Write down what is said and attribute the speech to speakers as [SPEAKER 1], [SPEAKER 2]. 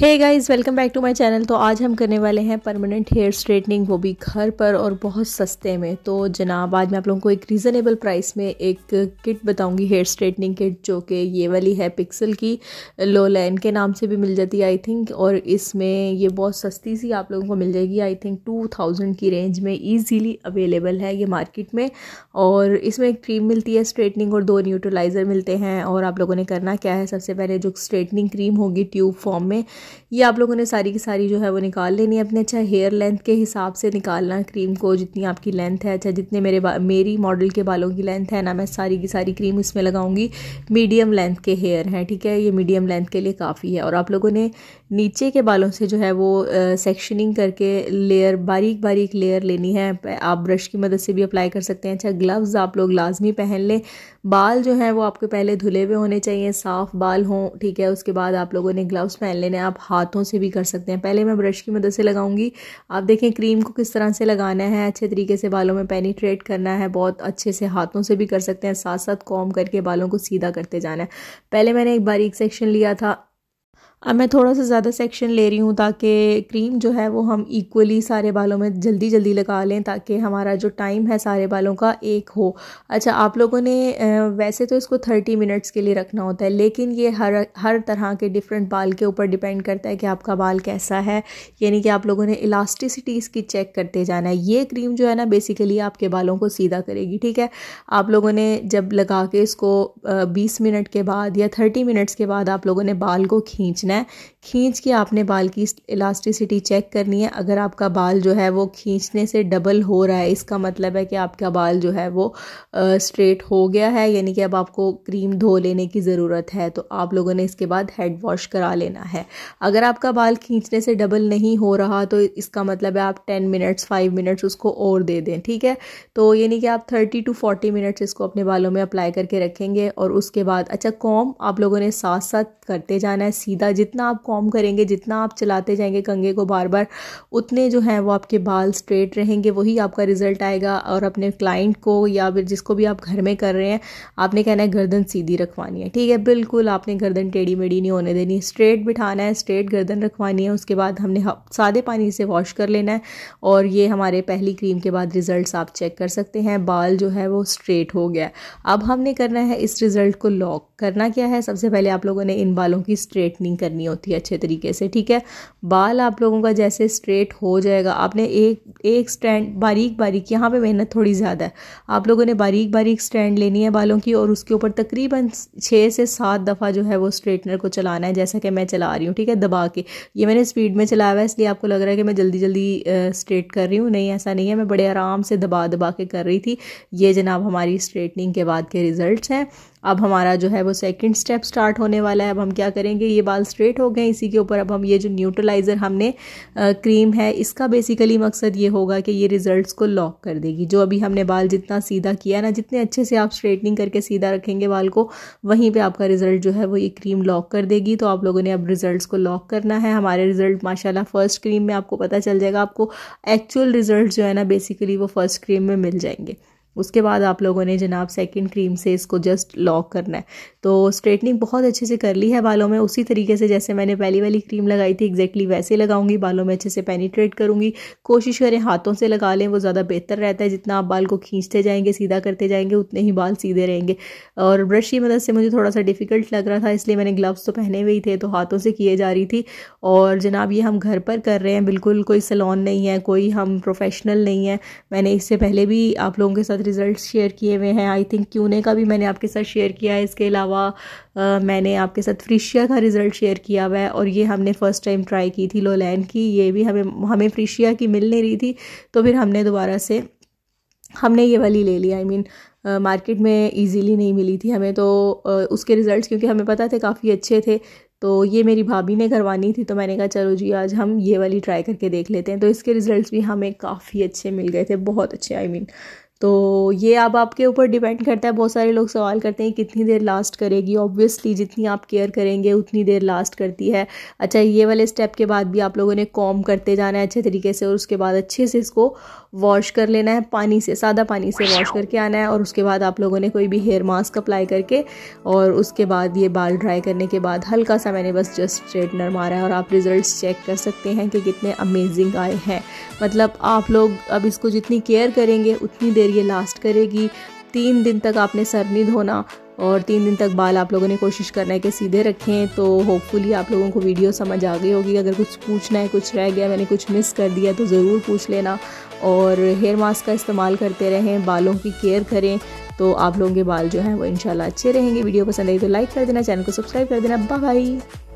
[SPEAKER 1] hey guys welcome back to my channel तो आज हम करने वाले हैं परमानेंट हेयर स्ट्रेटनिंग वो भी घर पर और बहुत सस्ते में तो जनाब आज मैं आप लोगों को एक रीज़नेबल प्राइस में एक किट बताऊंगी हेयर स्ट्रेटनिंग किट जो कि ये वाली है पिक्सल की लो लैन के नाम से भी मिल जाती है आई थिंक और इसमें ये बहुत सस्ती सी आप लोगों को मिल जाएगी आई थिंक टू थाउजेंड की रेंज में ईजीली अवेलेबल है ये मार्केट में और इसमें एक क्रीम मिलती है स्ट्रेटनिंग और दो न्यूट्रलाइज़र मिलते हैं और आप लोगों ने करना क्या है सबसे पहले जो स्ट्रेटनिंग क्रीम होगी ट्यूब फॉर्म में ये आप लोगों ने सारी की सारी जो है वो निकाल लेनी है अपने अच्छा हेयर लेंथ के हिसाब से निकालना क्रीम को जितनी आपकी लेंथ है अच्छा जितने मेरे मेरी मॉडल के बालों की लेंथ है ना मैं सारी की सारी क्रीम इसमें लगाऊंगी मीडियम लेंथ के हेयर हैं ठीक है ये मीडियम लेंथ के लिए काफ़ी है और आप लोगों ने नीचे के बालों से जो है वो सेक्शनिंग करके लेयर बारीक बारीक लेयर लेनी है आप ब्रश की मदद से भी अप्लाई कर सकते हैं अच्छा ग्लव्स आप लोग लाजमी पहन लें बाल जो है वो आपके पहले धुले हुए होने चाहिए साफ़ बाल हों ठीक है उसके बाद आप लोगों ने ग्लव्स पहन लेने आप आप हाथों से भी कर सकते हैं पहले मैं ब्रश की मदद से लगाऊंगी आप देखें क्रीम को किस तरह से लगाना है अच्छे तरीके से बालों में पेनीट्रेट करना है बहुत अच्छे से हाथों से भी कर सकते हैं साथ साथ कॉम करके बालों को सीधा करते जाना है पहले मैंने एक बारीक सेक्शन लिया था अब मैं थोड़ा सा ज़्यादा सेक्शन ले रही हूँ ताकि क्रीम जो है वो हम इक्वली सारे बालों में जल्दी जल्दी लगा लें ताकि हमारा जो टाइम है सारे बालों का एक हो अच्छा आप लोगों ने वैसे तो इसको थर्टी मिनट्स के लिए रखना होता है लेकिन ये हर हर तरह के डिफरेंट बाल के ऊपर डिपेंड करता है कि आपका बाल कैसा है यानी कि आप लोगों ने इलास्टिसिटी इसकी चेक करते जाना है ये क्रीम जो है ना बेसिकली आपके बालों को सीधा करेगी ठीक है आप लोगों ने जब लगा के इसको बीस मिनट के बाद या थर्टी मिनट्स के बाद आप लोगों ने बाल को खींचना करना है खींच के आपने बाल की इलास्टिसिटी चेक करनी है अगर आपका बाल जो है वो खींचने से डबल हो रहा है इसका मतलब है कि आपका बाल जो है वो स्ट्रेट हो गया है यानी कि अब आपको क्रीम धो लेने की ज़रूरत है तो आप लोगों ने इसके बाद हेड वॉश करा लेना है अगर आपका बाल खींचने से डबल नहीं हो रहा तो इसका मतलब है आप टेन मिनट्स फाइव मिनट्स उसको और दे दें ठीक है तो यानी कि आप थर्टी टू फोर्टी मिनट्स इसको अपने बालों में अप्लाई करके रखेंगे और उसके बाद अच्छा कॉम आप लोगों ने साथ साथ करते जाना है सीधा जितना आप कॉम करेंगे जितना आप चलाते जाएंगे कंगे को बार बार उतने जो हैं वो आपके बाल स्ट्रेट रहेंगे वही आपका रिजल्ट आएगा और अपने क्लाइंट को या फिर जिसको भी आप घर में कर रहे हैं आपने कहना है गर्दन सीधी रखवानी है ठीक है बिल्कुल आपने गर्दन टेढ़ी मेढ़ी नहीं होने देनी स्ट्रेट बिठाना है स्ट्रेट गर्दन रखवानी है उसके बाद हमने सादे पानी से वॉश कर लेना है और ये हमारे पहली क्रीम के बाद रिजल्ट आप चेक कर सकते हैं बाल जो है वो स्ट्रेट हो गया अब हमने करना है इस रिज़ल्ट को लॉक करना क्या है सबसे पहले आप लोगों ने इन बालों की स्ट्रेटनिंग करनी करनी होती है अच्छे तरीके से ठीक है बाल आप लोगों का जैसे स्ट्रेट हो जाएगा आपने एक एक स्टैंड बारीक बारीक यहाँ पे मेहनत थोड़ी ज़्यादा है आप लोगों ने बारीक बारीक स्टैंड लेनी है बालों की और उसके ऊपर तकरीबन छः से सात दफ़ा जो है वो स्ट्रेटनर को चलाना है जैसा कि मैं चला रही हूँ ठीक है दबा के ये मैंने स्पीड में चलाया हुआ है इसलिए आपको लग रहा है कि मैं जल्दी जल्दी स्ट्रेट कर रही हूँ नहीं ऐसा नहीं है मैं बड़े आराम से दबा दबा के कर रही थी ये जनाब हमारी स्ट्रेटनिंग के बाद के रिज़ल्ट हैं अब हमारा जो है वो सेकंड स्टेप स्टार्ट होने वाला है अब हम क्या करेंगे ये बाल स्ट्रेट हो गए इसी के ऊपर अब हम ये जो न्यूट्रलाइज़र हमने आ, क्रीम है इसका बेसिकली मकसद ये होगा कि ये रिजल्ट्स को लॉक कर देगी जो अभी हमने बाल जितना सीधा किया ना जितने अच्छे से आप स्ट्रेटनिंग करके सीधा रखेंगे बाल को वहीं पर आपका रिज़ल्ट जो है वो ये क्रीम लॉक कर देगी तो आप लोगों ने अब रिज़ल्ट को लॉक करना है हमारे रिज़ल्ट माशाला फ़र्स्ट क्रीम में आपको पता चल जाएगा आपको एक्चुअल रिज़ल्ट जो है ना बेसिकली वो फ़र्स्ट क्रीम में मिल जाएंगे उसके बाद आप लोगों ने जनाब सेकंड क्रीम से इसको जस्ट लॉक करना है तो स्ट्रेटनिंग बहुत अच्छे से कर ली है बालों में उसी तरीके से जैसे मैंने पहली वाली क्रीम लगाई थी exactly वैसे लगाऊंगी बालों में अच्छे से पेनिट्रेट करूँगी कोशिश करें हाथों से लगा लें वो ज़्यादा बेहतर रहता है जितना आप बाल को खींचते जाएंगे सीधा करते जाएंगे उतने ही बाल सीधे रहेंगे और ब्रश की मदद से मुझे थोड़ा सा डिफ़िकल्ट लग रहा था इसलिए मैंने ग्लव्स तो पहने हुए ही थे तो हाथों से किए जा रही थी और जनाब ये हम घर पर कर रहे हैं बिल्कुल कोई सलोन नहीं है कोई हम प्रोफेशनल नहीं है मैंने इससे पहले भी आप लोगों के साथ साथ रिज़ल्ट शेयर किए हुए हैं आई थिंक क्यूने का भी मैंने आपके साथ शेयर किया है इसके अलावा मैंने आपके साथ फ्रिशिया का रिज़ल्ट शेयर किया हुआ है और ये हमने फ़र्स्ट टाइम ट्राई की थी लोलैन की ये भी हमें हमें फ्रिशिया की मिल नहीं रही थी तो फिर हमने दोबारा से हमने ये वाली ले ली I I mean mean, market में इजीली नहीं मिली थी हमें तो उसके रिज़ल्ट्स क्योंकि हमें पता थे काफ़ी अच्छे थे तो ये मेरी भाभी ने करवानी थी तो मैंने कहा चलो जी आज हम ये वाली ट्राई करके देख लेते हैं तो इसके रिज़ल्ट्स भी हमें काफ़ी अच्छे मिल गए थे बहुत अच्छे आई I मीन mean, तो ये अब आपके ऊपर डिपेंड करता है बहुत सारे लोग सवाल करते हैं कितनी देर लास्ट करेगी ऑब्वियसली जितनी आप केयर करेंगे उतनी देर लास्ट करती है अच्छा ये वाले स्टेप के बाद भी आप लोगों ने कॉम करते जाना है अच्छे तरीके से और उसके बाद अच्छे से इसको वॉश कर लेना है पानी से सादा पानी से वॉश करके आना है और उसके बाद आप लोगों ने कोई भी हेयर मास्क अप्लाई करके और उसके बाद ये बाल ड्राई करने के बाद हल्का सा मैंने बस जस्ट स्ट्रेटनर मारा है और आप रिज़ल्ट चेक कर सकते हैं कि कितने अमेजिंग आए हैं मतलब आप लोग अब इसको जितनी केयर करेंगे उतनी देर ये लास्ट करेगी तीन दिन तक आपने सर नहीं धोना और तीन दिन तक बाल आप लोगों ने कोशिश करना है कि सीधे रखें तो होपफुली आप लोगों को वीडियो समझ आ गई होगी अगर कुछ पूछना है कुछ रह गया मैंने कुछ मिस कर दिया तो ज़रूर पूछ लेना और हेयर मास्क का इस्तेमाल करते रहें बालों की केयर करें तो आप लोगों के बाल जो हैं वो इंशाल्लाह अच्छे रहेंगे वीडियो पसंद आई तो लाइक कर देना चैनल को सब्सक्राइब कर देना बाय